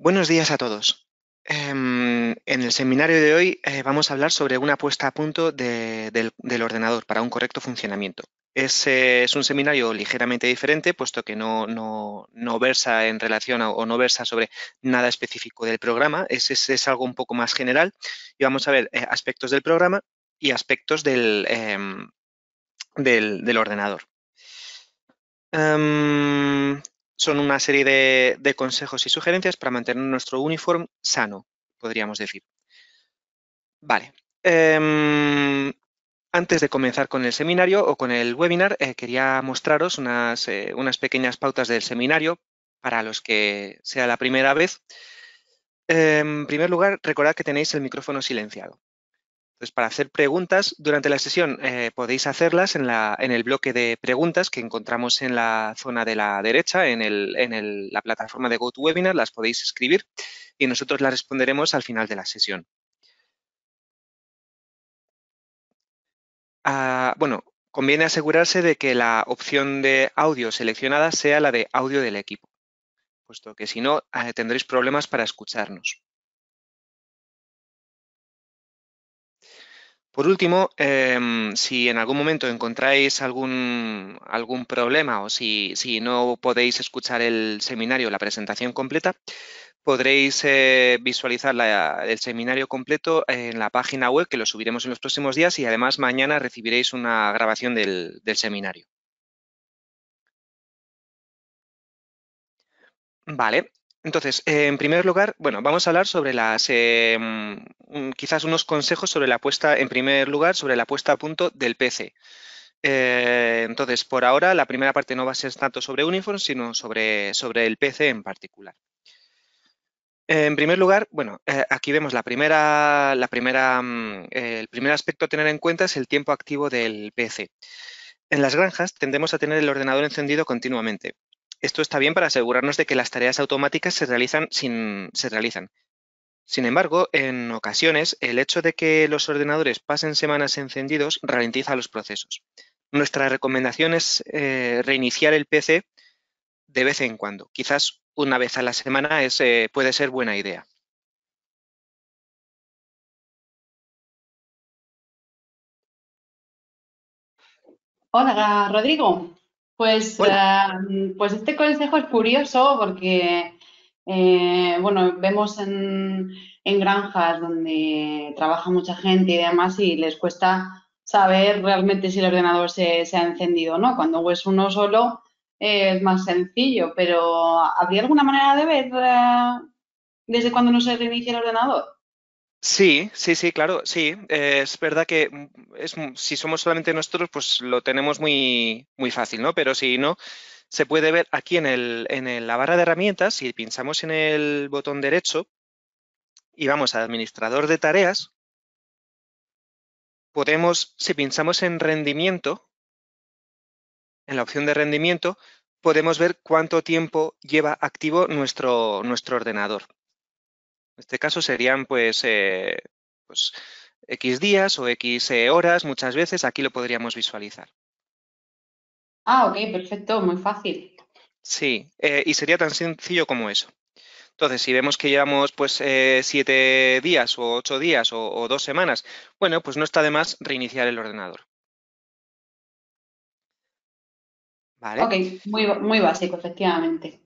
Buenos días a todos. Em, en el seminario de hoy eh, vamos a hablar sobre una puesta a punto del, ordenador para un correcto funcionamiento. Es, eh, es un seminario ligeramente diferente, puesto que no, versa en relación o no versa sobre nada específico del programa. Es, algo un poco más general y vamos a ver eh, aspectos del programa y aspectos del, em, ordenador. Em, son una serie de, consejos y sugerencias para mantener nuestro uniforme sano, podríamos decir. Vale. Em, antes de comenzar con el seminario o con el webinar, eh, quería mostraros unas, eh, unas, pequeñas pautas del seminario para los que sea la primera vez. Em, en primer lugar, recordad que tenéis el micrófono silenciado. Entonces, para hacer preguntas durante la sesión eh, podéis hacerlas en, el bloque de preguntas que encontramos en la zona de la derecha, en, la plataforma de GoToWebinar, las podéis escribir y nosotros las responderemos al final de la sesión. Ah, bueno, conviene asegurarse de que la opción de audio seleccionada sea la de audio del equipo, puesto que si no eh, tendréis problemas para escucharnos. Por último, em, si en algún momento encontráis algún, problema o si, no podéis escuchar el seminario, o la presentación completa, podréis eh, visualizar el seminario completo en la página web, que lo subiremos en los próximos días y además mañana recibiréis una grabación del, del seminario. Vale, entonces, eh, en primer lugar, bueno, vamos a hablar sobre las, eh, mm, mm, quizás unos consejos sobre la puesta, en primer lugar, sobre la puesta a punto del PC. Eh, entonces, por ahora, la primera parte no va a ser tanto sobre Uniform, sino sobre, sobre el PC en particular. En primer lugar, bueno, aquí vemos la primera, la primera, mm, el primer aspecto a tener en cuenta es el tiempo activo del PC. En las granjas tendemos a tener el ordenador encendido continuamente. Esto está bien para asegurarnos de que las tareas automáticas se realizan sin, se realizan. Sin embargo, en ocasiones, el hecho de que los ordenadores pasen semanas encendidos ralentiza los procesos. Nuestra recomendación es eh, reiniciar el PC de vez en cuando. Quizás una vez a la semana eh, puede ser buena idea. Hola, Rodrigo. Pues, pues este consejo es curioso porque, eh, bueno, vemos en, en granjas donde trabaja mucha gente y demás y les cuesta saber realmente si el ordenador se, ha encendido o no. Cuando es uno solo eh, es más sencillo, pero ¿habría alguna manera de ver eh, desde cuando no se reinicia el ordenador? Sí, sí, sí, claro, sí. Eh, es verdad que mm, es, mm, si somos solamente nosotros, pues lo tenemos muy, muy fácil, ¿no? Pero si no, se puede ver aquí en, la barra de herramientas, si pinchamos en el botón derecho y vamos a administrador de tareas, podemos, si pinchamos en rendimiento, en la opción de rendimiento, podemos ver cuánto tiempo lleva activo nuestro, nuestro ordenador. En este caso serían pues, X eh, pues, días o X eh, horas, muchas veces aquí lo podríamos visualizar. Ah, ok, perfecto, muy fácil. Sí, eh, y sería tan sencillo como eso. Entonces, si vemos que llevamos pues siete días o ocho días o, o, dos semanas, bueno, pues no está de más reiniciar el ordenador. Vale. Ok, muy, muy básico, efectivamente.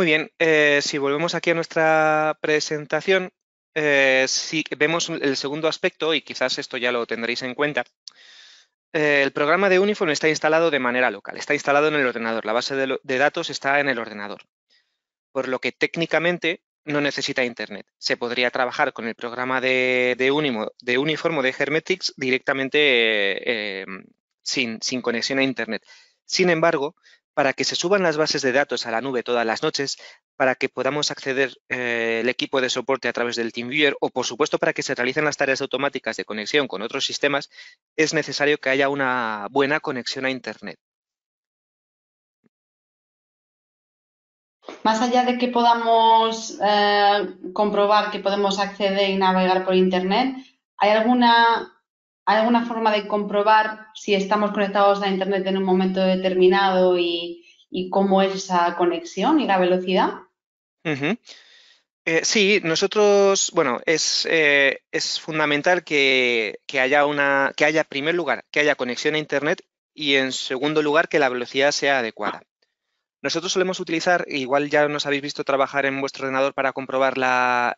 Muy bien, eh, si volvemos aquí a nuestra presentación, eh, si vemos el segundo aspecto, y quizás esto ya lo tendréis en cuenta, eh, el programa de Uniform está instalado de manera local, está instalado en el ordenador, la base de, datos está en el ordenador, por lo que técnicamente no necesita internet. Se podría trabajar con el programa de, de, de Uniform o de Hermetics directamente em, sin, sin conexión a internet. Sin embargo, para que se suban las bases de datos a la nube todas las noches, para que podamos acceder al eh, el equipo de soporte a través del TeamViewer o, por supuesto, para que se realicen las tareas automáticas de conexión con otros sistemas, es necesario que haya una buena conexión a Internet. Más allá de que podamos eh, comprobar que podemos acceder y navegar por Internet, ¿hay alguna ¿Hay alguna forma de comprobar si estamos conectados a Internet en un momento determinado y, cómo es esa conexión y la velocidad? Eh, sí, nosotros, bueno, es, eh, es fundamental que, haya una, que haya, en primer lugar, que haya conexión a Internet y en segundo lugar, que la velocidad sea adecuada. Nosotros solemos utilizar, igual ya nos habéis visto trabajar en vuestro ordenador para comprobar la,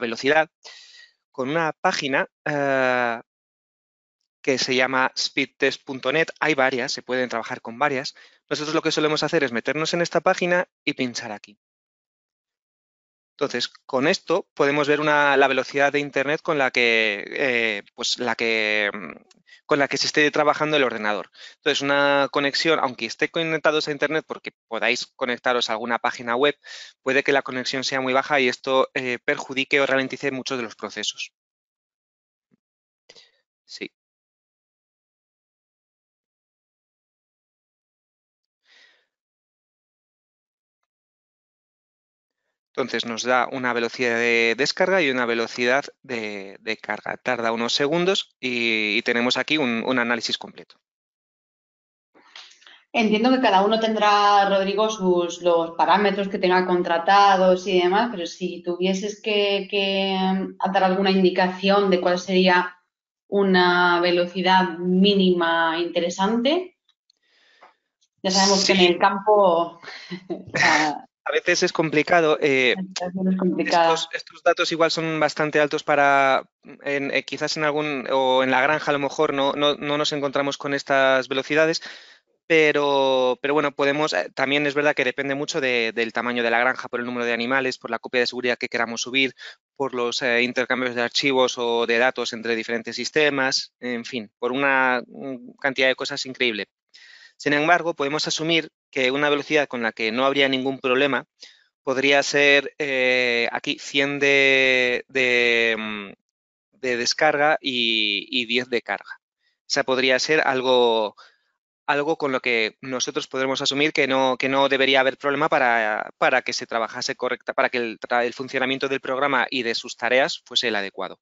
velocidad, con una página eh, que se llama speedtest.net. Hay varias, se pueden trabajar con varias. Nosotros lo que solemos hacer es meternos en esta página y pinchar aquí. Entonces, con esto podemos ver la velocidad de Internet con la, que, eh, pues la que, mm, con la que se esté trabajando el ordenador. Entonces, una conexión, aunque esté conectados a Internet, porque podáis conectaros a alguna página web, puede que la conexión sea muy baja y esto eh, perjudique o ralentice muchos de los procesos. Sí. Entonces nos da una velocidad de descarga y una velocidad de, carga. Tarda unos segundos y, tenemos aquí un, análisis completo. Entiendo que cada uno tendrá, Rodrigo, sus, los parámetros que tenga contratados y demás, pero si tuvieses que, dar alguna indicación de cuál sería una velocidad mínima interesante, ya sabemos que en el campo... a veces es complicado. Eh, estos, datos igual son bastante altos para, eh, quizás en algún, o en la granja a lo mejor no, nos encontramos con estas velocidades, pero, bueno, podemos, eh, también es verdad que depende mucho del tamaño de la granja, por el número de animales, por la copia de seguridad que queramos subir, por los intercambios de archivos o de datos entre diferentes sistemas, en fin, por una mm, cantidad de cosas increíble. Sin embargo, podemos asumir que una velocidad con la que no habría ningún problema podría ser eh, aquí 100 mm, de, descarga y, 10 de carga. O sea, podría ser algo, algo con lo que nosotros podremos asumir que no, que no debería haber problema para, que se trabajase correcta, para que el, el funcionamiento del programa y de sus tareas fuese el adecuado.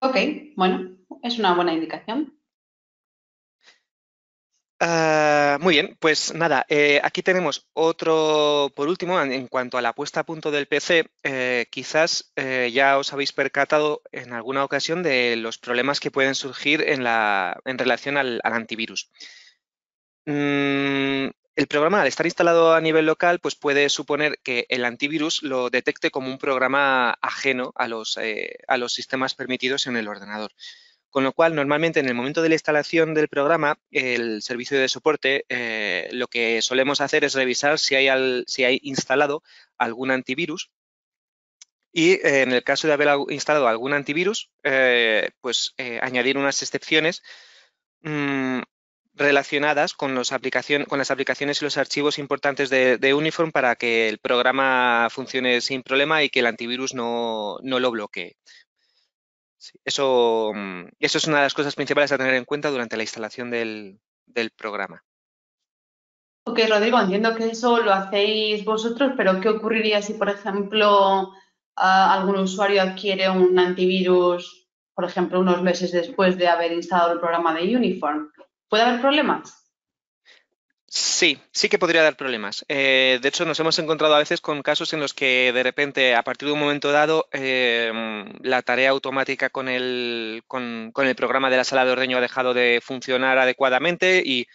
Ok, bueno, es una buena indicación. Ah, muy bien, pues nada, eh, aquí tenemos otro, por último, en, cuanto a la puesta a punto del PC, eh, quizás eh, ya os habéis percatado en alguna ocasión de los problemas que pueden surgir en, relación al, antivirus. Mm, el programa, al estar instalado a nivel local, pues puede suponer que el antivirus lo detecte como un programa ajeno a los sistemas permitidos en el ordenador. Con lo cual, normalmente en el momento de la instalación del programa, el servicio de soporte eh, lo que solemos hacer es revisar si hay, instalado algún antivirus. Y eh, en el caso de haber instalado algún antivirus, eh, pues añadir unas excepciones mm, relacionadas con, las aplicaciones y los archivos importantes de, Uniform para que el programa funcione sin problema y que el antivirus no lo bloquee. Mm, eso, es una de las cosas principales a tener en cuenta durante la instalación del, programa. Ok, Rodrigo, entiendo que eso lo hacéis vosotros, pero ¿qué ocurriría si, por ejemplo, ah, algún usuario adquiere un antivirus, por ejemplo, unos meses después de haber instalado el programa de Uniform? ¿Puede haber problemas? Sí, sí que podría dar problemas. Eh, de hecho, nos hemos encontrado a veces con casos en los que de repente, a partir de un momento dado, em, la tarea automática con el, con, el, programa de la sala de ordeño ha dejado de funcionar adecuadamente y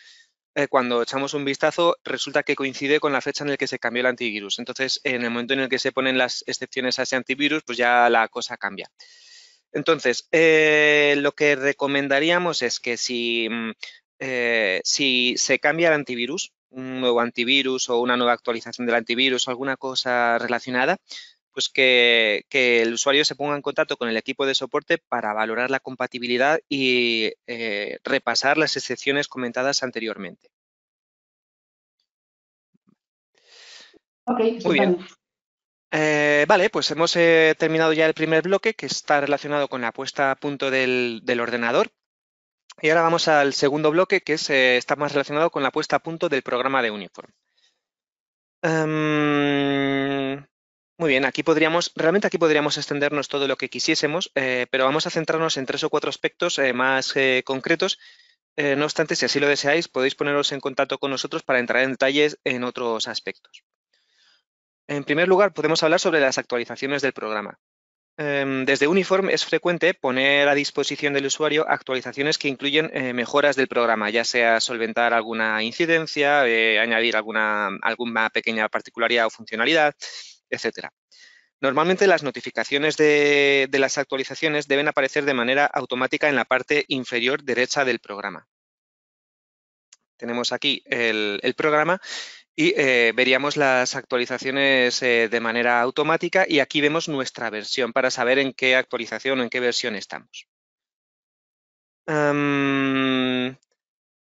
eh, cuando echamos un vistazo resulta que coincide con la fecha en la que se cambió el antivirus. Entonces, en el momento en el que se ponen las excepciones a ese antivirus, pues ya la cosa cambia. Entonces, eh, lo que recomendaríamos es que si mm, eh, si se cambia el antivirus, un nuevo antivirus o una nueva actualización del antivirus o alguna cosa relacionada, pues que, el usuario se ponga en contacto con el equipo de soporte para valorar la compatibilidad y eh, repasar las excepciones comentadas anteriormente. Pues Muy bien. vale, eh, pues hemos terminado ya el primer bloque que está relacionado con la puesta a punto del ordenador y ahora vamos al segundo bloque que eh, está más relacionado con la puesta a punto del programa de Uniform. Em, muy bien, aquí podríamos, realmente aquí podríamos extendernos todo lo que quisiésemos, eh, pero vamos a centrarnos en tres o cuatro aspectos eh, más concretos. no obstante, si así lo deseáis, podéis poneros en contacto con nosotros para entrar en detalles en otros aspectos. En primer lugar, podemos hablar sobre las actualizaciones del programa. Em, desde Uniform es frecuente poner a disposición del usuario actualizaciones que incluyen eh, mejoras del programa, ya sea solventar alguna incidencia, eh, añadir alguna, alguna pequeña particularidad o funcionalidad, etcétera. Normalmente las notificaciones de, las actualizaciones deben aparecer de manera automática en la parte inferior derecha del programa tenemos aquí el, programa y eh, veríamos las actualizaciones eh, de manera automática y aquí vemos nuestra versión para saber en qué actualización o en qué versión estamos.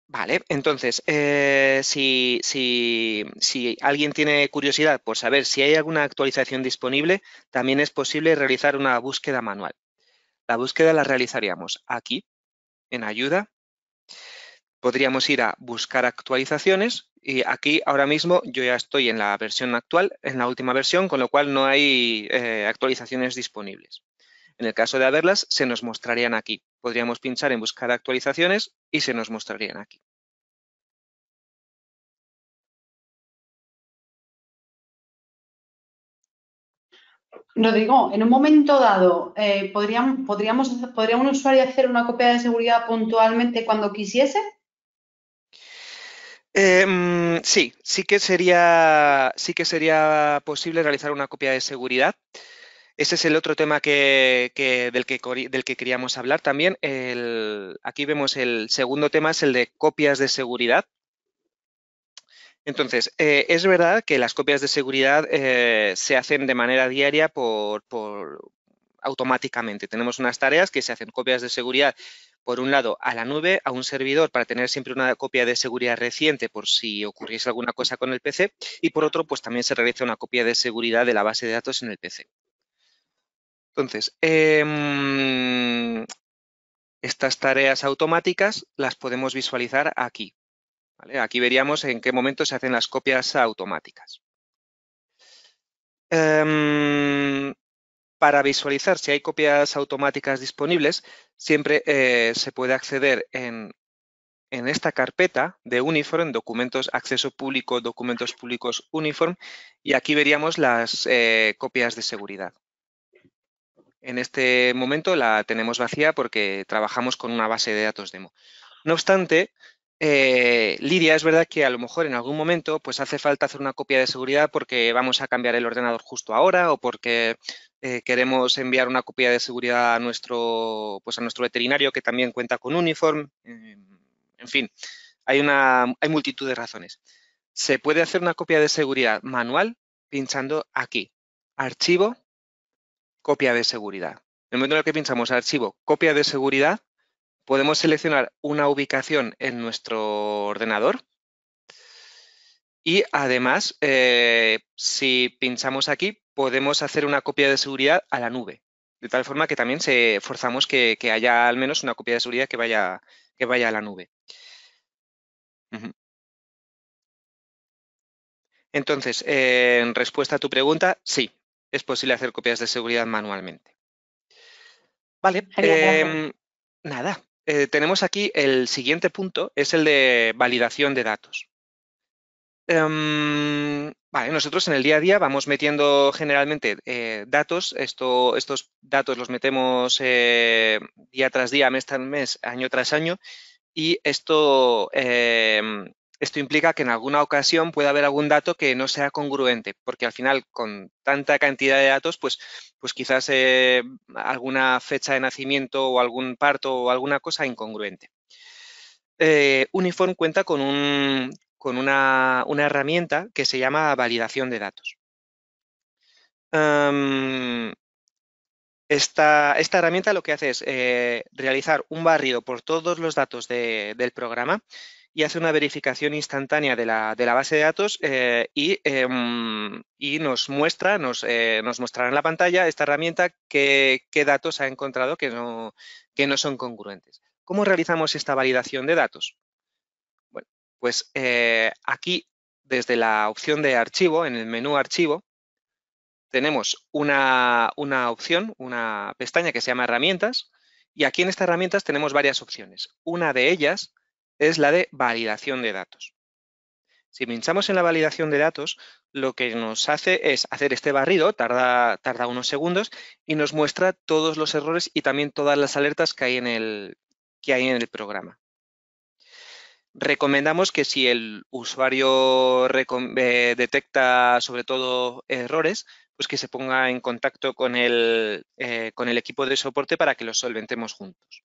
vale, entonces, eh, si, si, alguien tiene curiosidad por saber si hay alguna actualización disponible, también es posible realizar una búsqueda manual. La búsqueda la realizaríamos aquí, en ayuda. Podríamos ir a buscar actualizaciones y aquí ahora mismo yo ya estoy en la versión actual, en la última versión, con lo cual no hay eh, actualizaciones disponibles. En el caso de haberlas, se nos mostrarían aquí. Podríamos pinchar en buscar actualizaciones y se nos mostrarían aquí. Rodrigo, en un momento dado, eh, podríamos, ¿podría un usuario hacer una copia de seguridad puntualmente cuando quisiese? Eh, mm, sí, sí que, sería, sí que sería posible realizar una copia de seguridad. Ese es el otro tema que, del, que, del que queríamos hablar también. aquí vemos el segundo tema, es el de copias de seguridad. Entonces, eh, es verdad que las copias de seguridad eh, se hacen de manera diaria automáticamente. Tenemos unas tareas que se hacen copias de seguridad por un lado, a la nube, a un servidor para tener siempre una copia de seguridad reciente por si ocurriese alguna cosa con el PC y por otro, pues también se realiza una copia de seguridad de la base de datos en el PC. Entonces, em, estas tareas automáticas las podemos visualizar aquí. Aquí veríamos en qué momento se hacen las copias automáticas. Em, para visualizar si hay copias automáticas disponibles, siempre eh, se puede acceder en, esta carpeta de Uniform, documentos acceso público, documentos públicos Uniform, y aquí veríamos las eh, copias de seguridad. En este momento la tenemos vacía porque trabajamos con una base de datos demo. No obstante, eh, Lidia, es verdad que a lo mejor en algún momento pues hace falta hacer una copia de seguridad porque vamos a cambiar el ordenador justo ahora o porque eh, queremos enviar una copia de seguridad a nuestro, pues a nuestro veterinario que también cuenta con uniform. Eh, en fin, hay, una, multitud de razones. Se puede hacer una copia de seguridad manual pinchando aquí, archivo, copia de seguridad. En el momento en el que pinchamos archivo, copia de seguridad, podemos seleccionar una ubicación en nuestro ordenador, y además, eh, si pinchamos aquí, podemos hacer una copia de seguridad a la nube. De tal forma que también se forzamos que, haya al menos una copia de seguridad que vaya, que vaya a la nube. Entonces, eh, en respuesta a tu pregunta, sí, es posible hacer copias de seguridad manualmente. Vale, em, nada, eh, tenemos aquí el siguiente punto, es el de validación de datos. Em, nosotros en el día a día vamos metiendo generalmente eh, datos, estos datos los metemos eh, día tras día, mes tras mes, año tras año y esto, em, esto implica que en alguna ocasión pueda haber algún dato que no sea congruente, porque al final con tanta cantidad de datos, pues, pues quizás eh, alguna fecha de nacimiento o algún parto o alguna cosa incongruente. Uniform cuenta con un, con una, herramienta que se llama validación de datos. Em, esta, herramienta lo que hace es eh, realizar un barrido por todos los datos del programa y hace una verificación instantánea de la, base de datos eh, em, y, nos muestra, eh, nos, mostrará en la pantalla esta herramienta qué, datos ha encontrado que que no son congruentes. ¿Cómo realizamos esta validación de datos? Pues eh, aquí, desde la opción de archivo, en el menú archivo, tenemos una, una opción, una pestaña que se llama herramientas y aquí en estas herramientas tenemos varias opciones. Una de ellas es la de validación de datos. Si pinchamos en la validación de datos, lo que nos hace es hacer este barrido, tarda, tarda, unos segundos, y nos muestra todos los errores y también todas las alertas que hay en el, que hay en el programa recomendamos que si el usuario eh, detecta sobre todo errores, pues que se ponga en contacto con el, eh, equipo de soporte para que los solventemos juntos.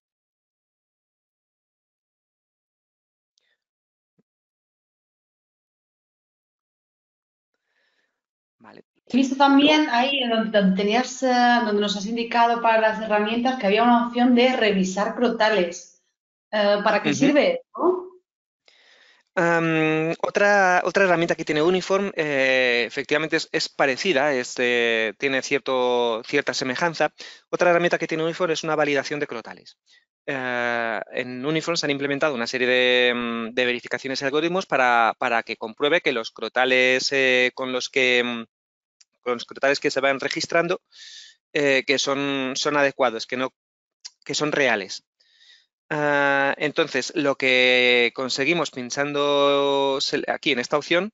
Vale. He visto también ahí donde, tenías, eh, donde nos has indicado para las herramientas que había una opción de revisar crotales. ¿Para qué sirve? ¿no? otra, herramienta que tiene Uniform eh, efectivamente es, parecida, este, tiene cierta semejanza. Otra herramienta que tiene Uniform es una validación de crotales. Eh, en Uniform se han implementado una serie de, mm, verificaciones y algoritmos para, que compruebe que los crotales eh, con los que mm, los crotales que se van registrando son, adecuados, que que son reales. Ah, entonces, lo que conseguimos pinchando aquí en esta opción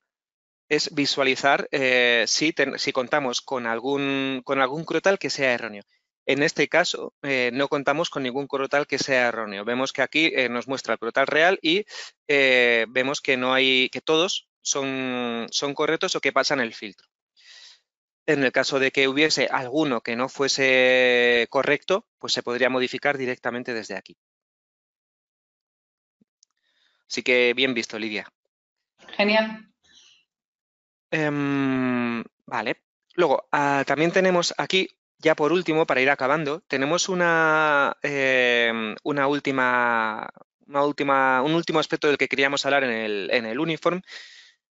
es visualizar eh, si, contamos con algún, con crotal que sea erróneo. En este caso, eh, no contamos con ningún crotal que sea erróneo. Vemos que aquí eh, nos muestra el crotal real y vemos que no hay que todos son, son correctos o que pasan el filtro. En el caso de que hubiese alguno que no fuese correcto, pues se podría modificar directamente desde aquí. Así que bien visto, Lidia. Genial. Em, vale. Luego, ah, también tenemos aquí, ya por último, para ir acabando, tenemos una, em, una última, una última, un último aspecto del que queríamos hablar en el, en uniform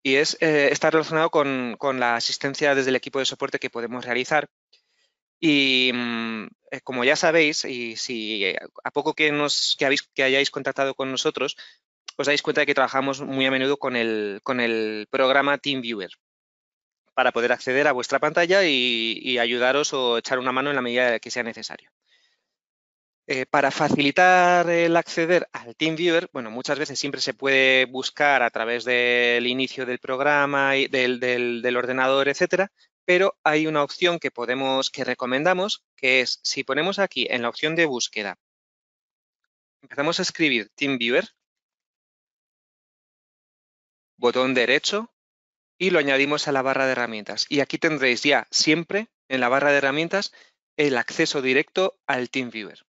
y es, eh, está relacionado con, la asistencia desde el equipo de soporte que podemos realizar. Y mm, eh, como ya sabéis, y si eh, a poco que, nos, habéis, que hayáis contactado con nosotros, os dais cuenta de que trabajamos muy a menudo con el, con el programa TeamViewer para poder acceder a vuestra pantalla y, ayudaros o echar una mano en la medida que sea necesario. Eh, para facilitar el acceder al TeamViewer, bueno, muchas veces siempre se puede buscar a través del inicio del programa, y del, del ordenador, etcétera, pero hay una opción que podemos, que recomendamos, que es si ponemos aquí en la opción de búsqueda, empezamos a escribir TeamViewer, botón derecho y lo añadimos a la barra de herramientas. Y aquí tendréis ya siempre en la barra de herramientas el acceso directo al TeamViewer.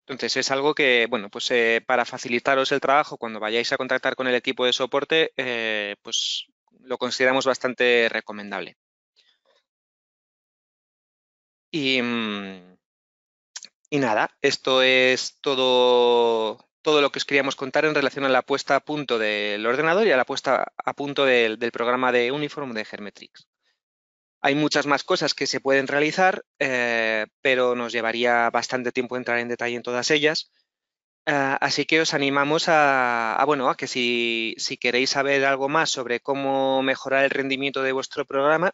Entonces es algo que, bueno, pues eh, para facilitaros el trabajo cuando vayáis a contactar con el equipo de soporte, eh, pues lo consideramos bastante recomendable. y mm, nada, esto es todo todo lo que os queríamos contar en relación a la puesta a punto del ordenador y a la puesta a punto del, programa de uniforme de Germetrix. Hay muchas más cosas que se pueden realizar, eh, pero nos llevaría bastante tiempo entrar en detalle en todas ellas. Eh, así que os animamos a, bueno, a que si, queréis saber algo más sobre cómo mejorar el rendimiento de vuestro programa,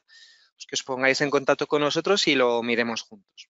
pues que os pongáis en contacto con nosotros y lo miremos juntos.